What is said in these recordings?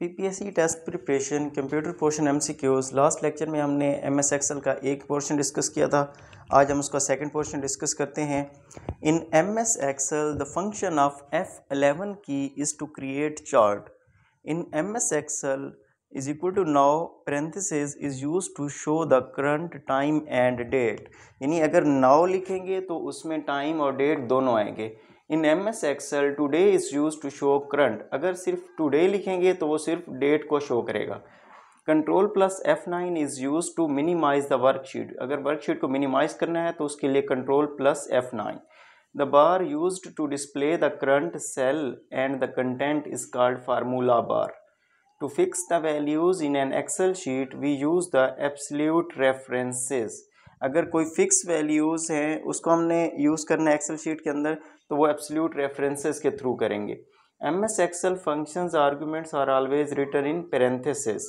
PPSC test preparation computer portion MCQs last lecture में हमने M S XL का एक पोर्शन डिस्कस किया था आज हम उसका सेकंड पोर्शन डिस्कस करते हैं in M S Excel the function of F eleven key is to create chart in M S Excel is equal to now parenthesis is use to show the current time and date यानी अगर नाव लिखेंगे तो उसमें time और date दोनों आएंगे in M S Excel today is use to show current अगर सिर्फ टूडे लिखेंगे तो वो सिर्फ डेट को शो करेगा control plus F nine is use to minimise the worksheet अगर वर्कशीट को मिनिमाइज करना है तो उसके लिए control plus F nine the bar use to display the current cell and the content is called formula bar to fix the values in an Excel sheet we use the absolute references अगर कोई fix values हैं उसको हमने use करना है Excel sheet के अंदर तो वो एब्सोल्यूट रेफरेंसेस के थ्रू करेंगे M S Excel function arguments are always return in parenthesis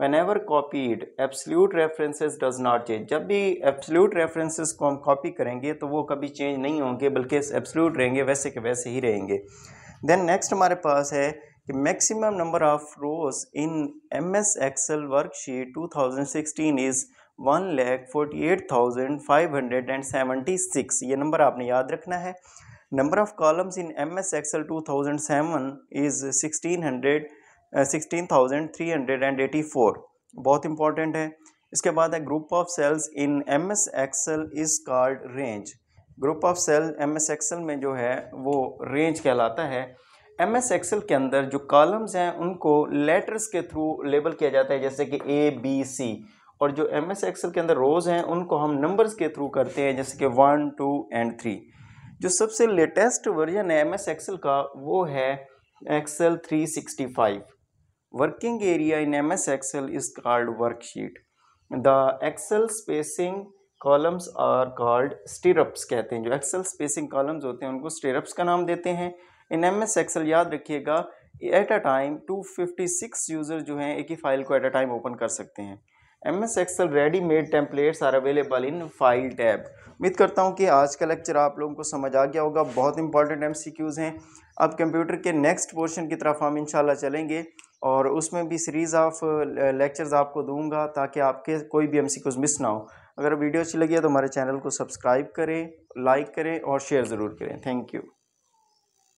whenever copied absolute references does not change जब भी एब्सल्यूट रेफरेंसेज को हम कॉपी करेंगे तो वो कभी चेंज नहीं होंगे बल्कि एब्सल्यूट रहेंगे वैसे के वैसे ही रहेंगे देन नेक्स्ट हमारे पास है कि maximum number of rows in M S Excel worksheet two thousand sixteen is one lakh forty eight thousand five hundred and seventy six ये नंबर आपने याद रखना है number of columns in M S Excel two thousand seven is sixteen hundred MS thousand three hundred and eighty four बहुत important है इसके बाद है group of cells in M S Excel is called range group of cell M S Excel में जो है वो range कहलाता है एम एस एक्सल के अंदर जो कॉलम्स हैं उनको लेटर्स के थ्रू लेबल किया जाता है जैसे कि ए बी सी और जो एम एस एक्सेल के अंदर रोज़ हैं उनको हम नंबर्स के थ्रू करते हैं जैसे कि वन टू एंड थ्री जो सबसे लेटेस्ट वर्जन है एम एस एक्सेल का वो है Excel 365 working area in M S Excel is called worksheet the Excel spacing columns are called stirrups कहते हैं जो एक्सेल स्पेसिंग कॉलम्स होते हैं उनको स्टिरप्स का नाम देते हैं इन एम एस एक्सेल याद रखिएगा एट अ टाइम 256 यूज़र जो हैं एक ही फाइल को एट अ टाइम ओपन कर सकते हैं M S Excel ready made templates are available in file tab उम्मीद करता हूँ कि आज का लेक्चर आप लोगों को समझ आ गया होगा बहुत इंपॉर्टेंट क्यूज़ हैं अब कंप्यूटर के नेक्स्ट पोर्शन की तरफ हम इंशाल्लाह चलेंगे और उसमें भी सीरीज़ ऑफ लेक्चर्स आपको दूंगा ताकि आपके कोई भी क्यूज़ मिस ना हो अगर वीडियो अच्छी लगी है तो हमारे चैनल को सब्सक्राइब करें लाइक करें और शेयर ज़रूर करें थैंक यू